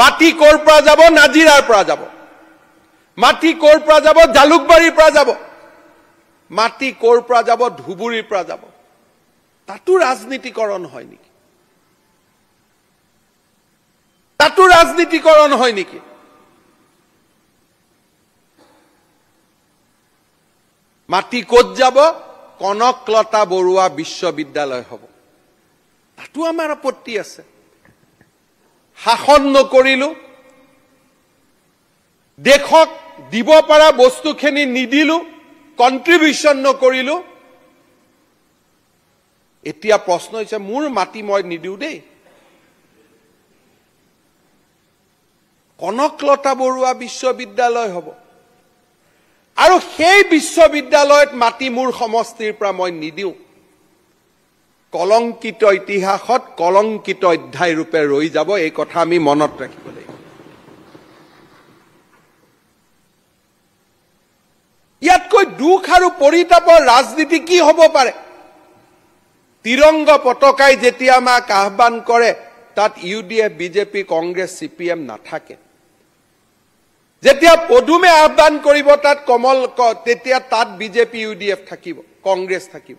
মাটি ক'ৰ পৰা যাব নাজিৰাৰ পৰা যাব মাটি ক'ৰ পৰা যাব জালুকবাৰীৰ পৰা যাব মাটি ক'ৰ পৰা যাব ধুবুৰীৰ পৰা যাব তাতো ৰাজনীতিকৰণ হয় নেকি তাতো ৰাজনীতিকৰণ হয় নেকি মাটি ক'ত যাব কনকলতা বৰুৱা বিশ্ববিদ্যালয় হ'ব তাতো আমাৰ আপত্তি আছে শাসন নকৰিলোঁ দেশক দিব পৰা বস্তুখিনি নিদিলোঁ কণ্ট্ৰিবিউশ্যন নকৰিলোঁ এতিয়া প্ৰশ্ন হৈছে মোৰ মাটি মই নিদিওঁ দেই কনকলতা বৰুৱা বিশ্ববিদ্যালয় হ'ব আৰু সেই বিশ্ববিদ্যালয়ত মাটি মোৰ সমষ্টিৰ পৰা মই নিদিওঁ কলংকিত ইতিহাসত কলংকিত অধ্যায় ৰূপে ৰৈ যাব এই কথা আমি মনত ৰাখিব লাগিব ইয়াতকৈ দুখ আৰু পৰিতাপৰ ৰাজনীতি কি হব পাৰে তিৰংগ পতকাই যেতিয়া আমাক আহ্বান কৰে তাত U D F BJP Congress C P M নাথাকে যেতিয়া পদুমে আহ্বান কৰিব তাত কমল তেতিয়া তাত বিজেপি ইউ ডি এফ থাকিব কংগ্ৰেছ থাকিব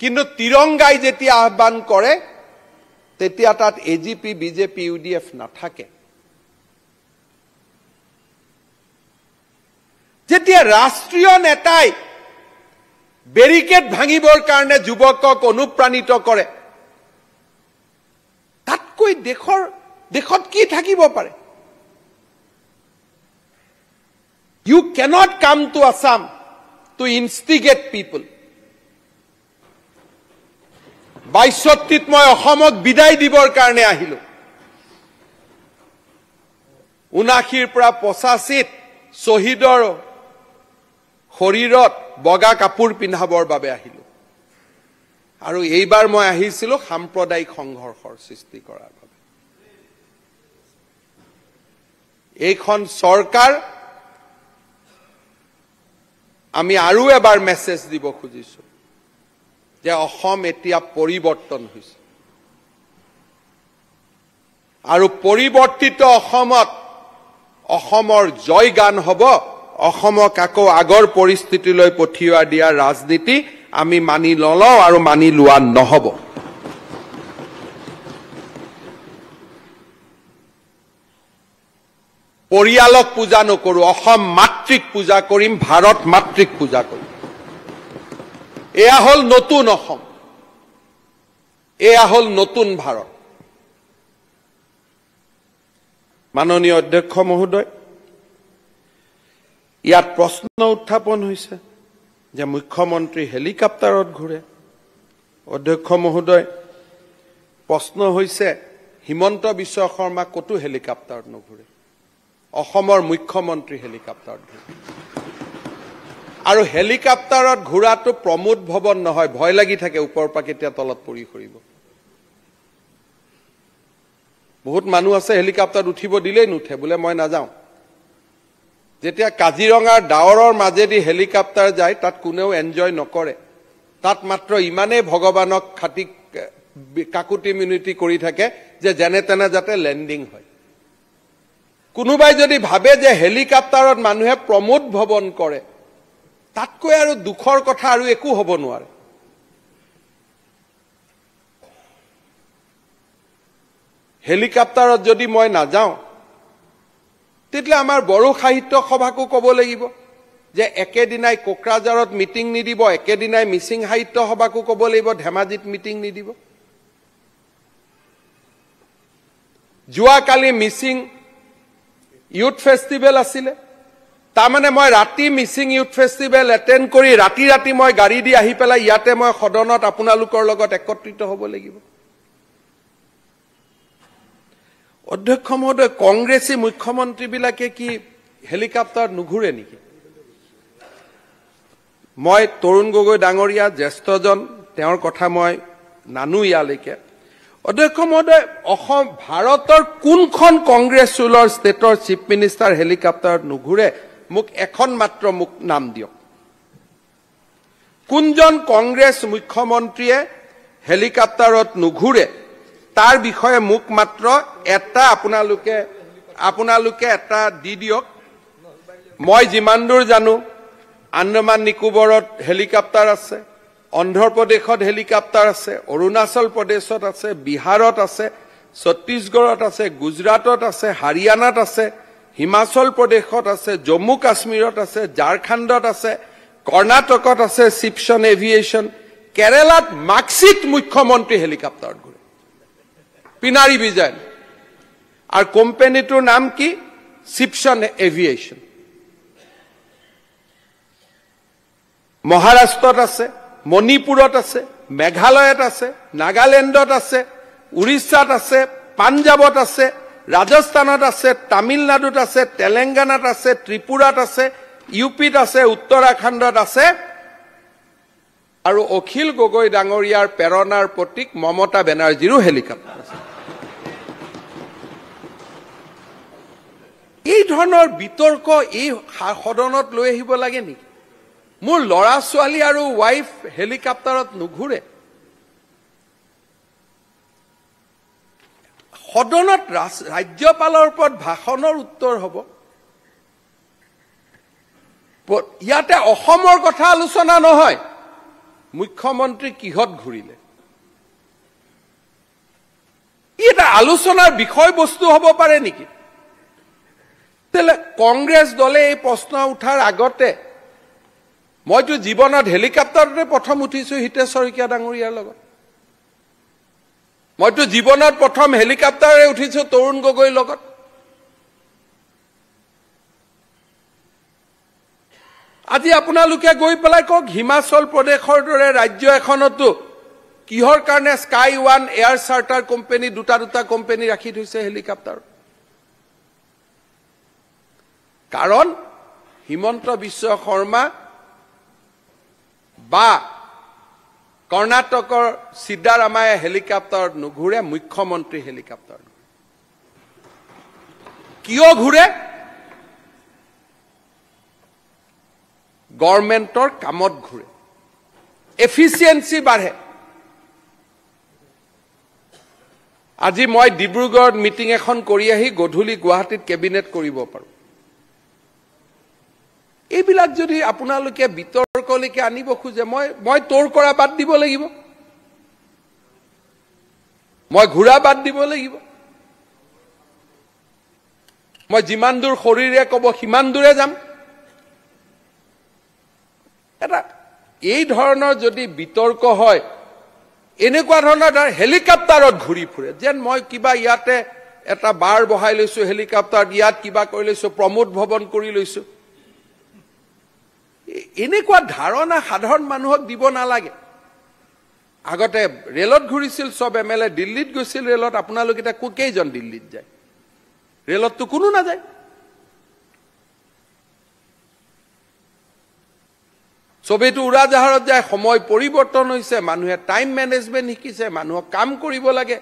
কিন্তু তিৰংগাই যেতিয়া আহ্বান কৰে তেতিয়া তাত A G P BJP U D F নাথাকে যেতিয়া ৰাষ্ট্ৰীয় নেতাই বেৰিকেড ভাঙিবৰ কাৰণে যুৱকক অনুপ্ৰাণিত কৰে তাতকৈ দেশৰ দেশত কি থাকিব পাৰে you cannot come to Assam to instigate people বাইশত্ৰীত মই অসমক বিদায় দিবৰ কাৰণে আহিলোঁ ঊনাশীৰ পৰা পঁচাশীত শ্বহীদৰ শৰীৰত বগা কাপোৰ পিন্ধাবৰ বাবে আহিলোঁ আৰু এইবাৰ মই আহিছিলোঁ সাম্প্ৰদায়িক সংঘৰ্ষৰ সৃষ্টি কৰাৰ বাবে এইখন চৰকাৰ আমি আৰু এবাৰ মেছেজ দিব খুজিছোঁ যে অসম এতিয়া পৰিৱৰ্তন হৈছে আৰু পৰিৱৰ্তিত অসমত অসমৰ জয় গান হ'ব অসমক আকৌ আগৰ পৰিস্থিতিলৈ পঠিওৱা দিয়া ৰাজনীতি আমি মানি নলওঁ আৰু মানি লোৱা নহ'ব পৰিয়ালক পূজা নকৰোঁ অসম মাতৃক পূজা কৰিম ভাৰত মাতৃক পূজা কৰিম এয়া হ'ল নতুন অসম এয়া হ'ল নতুন ভাৰত মাননীয় অধ্যক্ষ মহোদয় ইয়াত প্ৰশ্ন উত্থাপন হৈছে যে মুখ্যমন্ত্ৰী হেলিকপ্টাৰত ঘূৰে অধ্যক্ষ মহোদয় প্ৰশ্ন হৈছে হিমন্ত বিশ্ব শৰ্মা ক'তো হেলিকপ্টাৰত নঘূৰে অসমৰ মুখ্যমন্ত্ৰী হেলিকপ্টাৰত ঘূৰে আৰু হেলিকপ্টাৰত ঘূৰাটো প্ৰমোদ ভৱন নহয় ভয় লাগি থাকে ওপৰৰ পৰা কেতিয়া তলত পৰি সৰিব বহুত মানুহ আছে হেলিকপ্টাৰত উঠিব দিলেই নুঠে বোলে মই নাযাওঁ যেতিয়া কাজিৰঙাৰ ডাৱৰৰ মাজেদি হেলিকপ্টাৰ যায় তাত কোনেও এনজয় নকৰে তাত মাত্ৰ ইমানেই ভগৱানক খাটি কাকুতি মিনতি কৰি থাকে যে যেনে তেনে যাতে লেণ্ডিং হয় কোনোবাই যদি ভাবে যে হেলিকপ্টাৰত মানুহে প্ৰমোদ ভৱন কৰে তাতকৈ আৰু দুখৰ কথা আৰু একো হ'ব নোৱাৰে হেলিকপ্টাৰত যদি মই নাযাওঁ তেতিয়া আমাৰ বড়ো সাহিত্য সভাকো ক'ব লাগিব যে একেদিনাই কোকৰাঝাৰত মিটিং নিদিব একেদিনাই মিচিং সাহিত্য সভাকো ক'ব লাগিব ধেমাজিত মিটিং নিদিব যোৱাকালি মিচিং ইউথ ফেষ্টিভেল আছিলে তাৰমানে মই ৰাতি মিচিং ইউথ ফেষ্টিভেল এটেণ্ড কৰি ৰাতি ৰাতি মই গাড়ী দি আহি পেলাই ইয়াতে মই সদনত আপোনালোকৰ লগত একত্ৰিত হ'ব লাগিব অধ্যক্ষ মহোদয় কংগ্ৰেছী মুখ্যমন্ত্ৰীবিলাকে কি হেলিকপ্টাৰত নুঘূৰে নেকি মই তৰুণ গগৈ ডাঙৰীয়া জ্যেষ্ঠজন তেওঁৰ কথা মই নানো ইয়ালৈকে অধ্যক্ষ মহোদয় অসম ভাৰতৰ কোনখন কংগ্ৰেছ চুলৰ ষ্টেটৰ চিফ মিনিষ্টাৰ হেলিকপ্টাৰত নুঘূৰে মোক এখন মাত্ৰ মোক নাম দিয়ক কোনজন কংগ্ৰেছ মুখ্যমন্ত্ৰীয়ে হেলিকপ্টাৰত নুঘূৰে তাৰ বিষয়ে মোক মাত্ৰ এটা আপোনালোকে আপোনালোকে এটা দি দিয়ক মই যিমান দূৰ জানো আন্দামান নিকোবৰত হেলিকপ্টাৰ আছে অন্ধ্ৰ প্ৰদেশত হেলিকপ্টাৰ আছে অৰুণাচল প্ৰদেশত আছে বিহাৰত আছে ছত্তীশগড়ত আছে গুজৰাটত আছে হাৰিয়ানাত আছে হিমাচল প্ৰদেশত আছে জম্মু কাশ্মীৰত আছে ঝাৰখণ্ডত আছে কৰ্ণাটকত আছে চিপচন এভিয়েশ্যন কেৰেলাত মাক্সিত মুখ্যমন্ত্ৰী হেলিকপ্টাৰত ঘূৰে পিনাৰী বিজয়ন আৰু কোম্পেনীটোৰ নাম কি চিপচন এভিয়েশ্যন মহাৰাষ্ট্ৰত আছে মণিপুৰত আছে মেঘালয়ত আছে নাগালেণ্ডত আছে উৰিষ্যাত আছে পাঞ্জাৱত আছে ৰাজস্থানত আছে তামিলনাডুত আছে তেলেংগানাত আছে ত্ৰিপুৰাত আছে ইউপিত আছে উত্তৰাখণ্ডত আছে আৰু অখিল গগৈ ডাঙৰীয়াৰ প্ৰেৰণাৰ প্ৰতীক মমতা বেনাৰ্জীৰো হেলিকপ্টাৰ আছে এই ধৰণৰ বিতৰ্ক এই সদনত লৈ আহিব লাগে নেকি মোৰ ল'ৰা ছোৱালী আৰু ৱাইফ হেলিকপ্টাৰত নুঘূৰে সদনত ৰাজ্যপালৰ ওপৰত ভাষণৰ উত্তৰ হ'ব ইয়াতে অসমৰ কথা আলোচনা নহয় মুখ্যমন্ত্ৰী কিহত ঘূৰিলে ই এটা আলোচনাৰ বিষয়বস্তু হ'ব পাৰে নেকি কংগ্ৰেছ দলে এই প্ৰশ্ন উঠাৰ আগতে মইতো জীৱনত হেলিকপ্তাৰতে প্ৰথম উঠিছোঁ হিতেশ শইকীয়া ডাঙৰীয়াৰ লগত মইতো জীৱনত প্ৰথম হেলিকপ্টাৰে উঠিছো তৰুণ গগৈৰ লগত আজি আপোনালোকে গৈ পেলাই কওক হিমাচল প্ৰদেশৰ দৰে ৰাজ্য এখনতো কিহৰ কাৰণে sky one air charter company দুটা দুটা কোম্পানী ৰাখি থৈছে হেলিকপ্টাৰ কাৰণ হিমন্ত বিশ্ব শৰ্মা বা কৰ্ণাটকৰ সিদ্ধাৰামায়ে হেলিকপ্টাৰ নুঘূৰে মুখ্যমন্ত্ৰী হেলিকপ্টাৰ কিয় ঘূৰে গভৰ্ণমেণ্টৰ কামত ঘূৰে এফিচিয়েঞ্চি বাঢ়ে আজি মই ডিব্ৰুগড়ত মিটিং এখন কৰি আহি গধূলি গুৱাহাটীত কেবিনেট কৰিব পাৰোঁ এইবিলাক যদি আপোনালোকে বিতৰ্কলৈকে আনিব খোজে মই মই তোৰ কৰা বাদ দিব লাগিব মই ঘূৰা বাদ দিব লাগিব মই যিমান দূৰ শৰীৰে ক'ব সিমান দূৰে যাম এটা এই ধৰণৰ যদি বিতৰ্ক হয় এনেকুৱা ধৰণৰ ধৰ হেলিকপ্টাৰত ঘূৰি ফুৰে যেন মই কিবা ইয়াতে এটা বাৰ বহাই লৈছোঁ হেলিকপ্টাৰত ইয়াত কিবা কৰি লৈছোঁ প্ৰমোদ ভৱন কৰি লৈছোঁ এনেকুৱা ধাৰণা সাধাৰণ মানুহক দিব নালাগে আগতে ৰেলত ঘূৰিছিল চব এম এল এ দিল্লীত গৈছিল ৰেলত আপোনালোক এতিয়া কোকেইজন দিল্লীত যায় ৰেলততো কোনো নাযায় চবেইটো উৰাজাহাজত যায় সময় পৰিৱৰ্তন হৈছে মানুহে টাইম মেনেজমেণ্ট শিকিছে মানুহক কাম কৰিব লাগে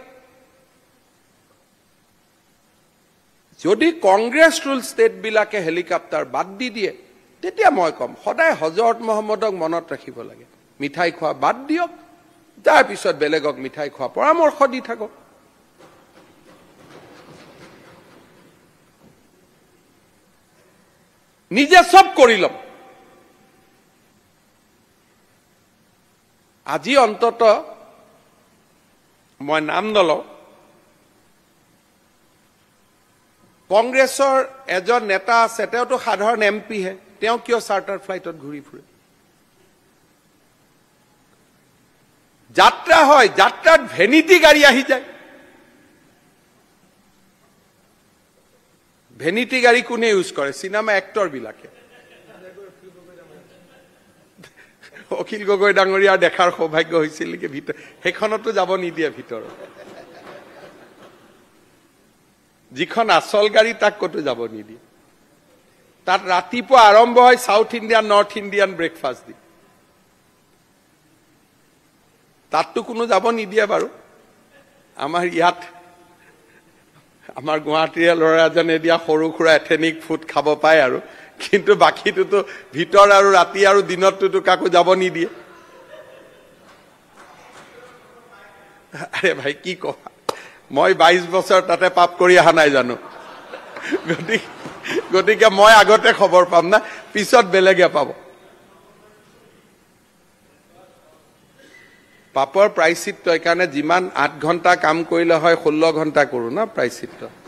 যদি কংগ্ৰেছ ৰুল ষ্টেটবিলাকে হেলিকপ্টাৰ বাদ দি দিয়ে তেতিয়া মই ক'ম সদায় হজৰত মহম্মদক মনত ৰাখিব লাগে মিঠাই খোৱা বাদ দিয়ক তাৰপিছত বেলেগক মিঠাই খোৱা পৰামৰ্শ দি থাকক নিজে চব কৰি ল'ম আজি অন্তত মই নাম নলওঁ কংগ্ৰেছৰ এজন নেতা আছে তেওঁতো সাধাৰণ এম পিহে তেওঁ কিয় চাৰ্টাৰ ফ্লাইটত ঘূৰি ফুৰে যাত্ৰা হয় যাত্ৰাত ভেনিটি গাড়ী আহি যায় ভেনিটি গাড়ী কোনে ইউজ কৰে চিনেমা এক্টৰ বিলাকে অখিল গগৈ ডাঙৰীয়া দেখাৰ সৌভাগ্য হৈছিল নেকি ভিতৰত সেইখনতো যাব নিদিয়ে ভিতৰত যিখন আচল গাড়ী তাক ক'তো যাব নিদিয়ে তাত ৰাতিপুৱা আৰম্ভ হয় south Indian north Indian breakfast দি তাততো কোনো যাব নিদিয়ে বাৰু আমাৰ ইয়াত আমাৰ গুৱাহাটীৰে ল'ৰা এজনে দিয়া সৰু সুৰা এথেনিক ফুড খাব পায় আৰু কিন্তু বাকীটোতো ভিতৰ আৰু ৰাতি আৰু দিনতটোতো কাকো যাব নিদিয়ে আৰে ভাই কি কবা মই বাইছ বছৰ তাতে পাপ কৰি অহা নাই জানো গতিকে গতিকে মই আগতে খবৰ পাম না পিছত বেলেগে পাব পাপৰ প্ৰায়চিত্ৰ সেইকাৰণে যিমান আঠ ঘণ্টা কাম কৰিলে হয় ষোল্ল ঘণ্টা কৰোঁ ন প্ৰায়চিত্ৰ